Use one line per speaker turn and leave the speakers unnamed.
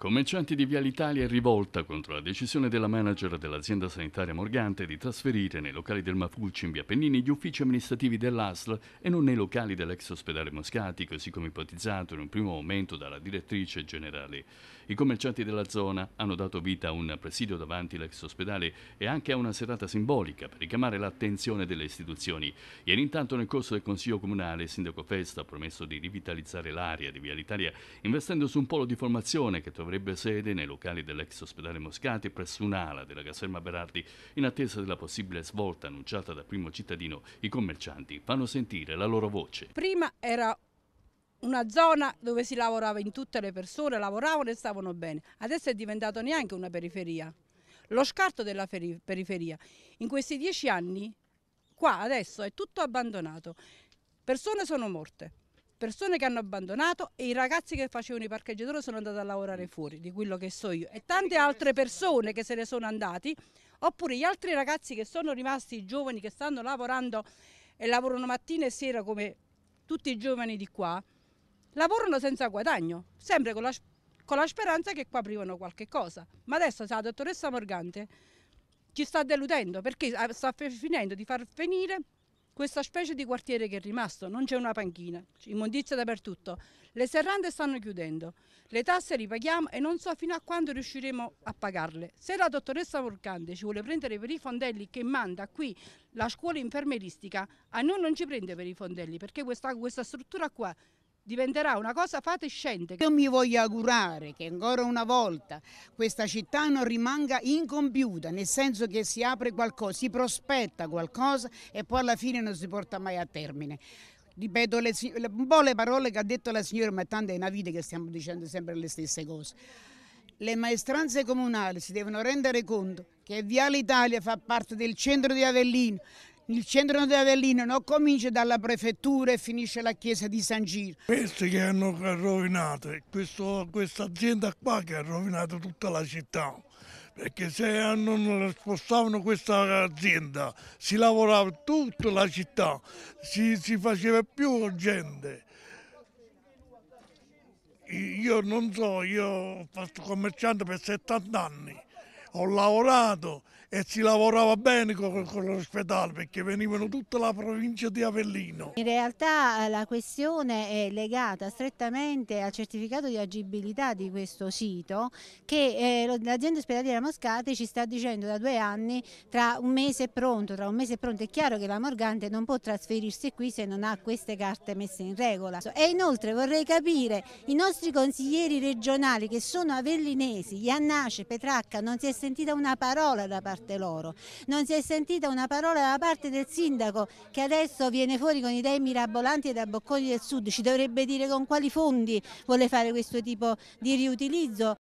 Commercianti di Via l'Italia in rivolta contro la decisione della manager dell'azienda sanitaria Morgante di trasferire nei locali del Mafulci in via Pennini gli uffici amministrativi dell'ASL e non nei locali dell'ex ospedale Moscati, così come ipotizzato in un primo momento dalla direttrice generale. I commercianti della zona hanno dato vita a un presidio davanti l'ex ospedale e anche a una serata simbolica per richiamare l'attenzione delle istituzioni. Ieri intanto nel corso del Consiglio Comunale il sindaco Festa ha promesso di rivitalizzare l'area di Via l'Italia investendo su un polo di formazione che troverà avrebbe sede nei locali dell'ex ospedale Moscati presso un'ala della caserma Berardi. In attesa della possibile svolta annunciata da Primo Cittadino, i commercianti fanno sentire la loro voce.
Prima era una zona dove si lavorava in tutte le persone, lavoravano e stavano bene. Adesso è diventato neanche una periferia. Lo scarto della periferia. In questi dieci anni, qua adesso è tutto abbandonato. Persone sono morte persone che hanno abbandonato e i ragazzi che facevano i parcheggiatori sono andati a lavorare fuori, di quello che so io, e tante altre persone che se ne sono andati, oppure gli altri ragazzi che sono rimasti giovani che stanno lavorando e lavorano mattina e sera come tutti i giovani di qua, lavorano senza guadagno, sempre con la, con la speranza che qua privano qualche cosa. Ma adesso la dottoressa Morgante ci sta deludendo perché ah, sta finendo di far venire questa specie di quartiere che è rimasto, non c'è una panchina, immondizia dappertutto, le serrande stanno chiudendo, le tasse ripaghiamo e non so fino a quando riusciremo a pagarle. Se la dottoressa Volcante ci vuole prendere per i fondelli che manda qui la scuola infermeristica, a noi non ci prende per i fondelli perché questa, questa struttura qua diventerà una cosa fatiscente. Io
mi voglio augurare che ancora una volta questa città non rimanga incompiuta, nel senso che si apre qualcosa, si prospetta qualcosa e poi alla fine non si porta mai a termine. Ripeto le, un po' le parole che ha detto la signora, ma tanto è una vita che stiamo dicendo sempre le stesse cose. Le maestranze comunali si devono rendere conto che Viale Italia fa parte del centro di Avellino, il centro di Avellino non comincia dalla prefettura e finisce la chiesa di San Giro.
Questi che hanno rovinato, questo, questa azienda qua che ha rovinato tutta la città perché se non spostavano questa azienda si lavorava tutta la città, si, si faceva più gente. Io non so, io ho fatto commerciante per 70 anni, ho lavorato e si lavorava bene con, con l'ospedale perché venivano tutta la provincia di Avellino.
In realtà eh, la questione è legata strettamente al certificato di agibilità di questo sito che eh, l'azienda ospedaliera Moscati ci sta dicendo da due anni tra un mese è pronto, tra un mese è pronto. È chiaro che la Morgante non può trasferirsi qui se non ha queste carte messe in regola. E inoltre vorrei capire i nostri consiglieri regionali che sono avellinesi, Iannace, Petracca, non si è sentita una parola da parte parte loro. Non si è sentita una parola da parte del sindaco che adesso viene fuori con idee mirabolanti e da bocconi del sud, ci dovrebbe dire con quali fondi vuole fare questo tipo di riutilizzo.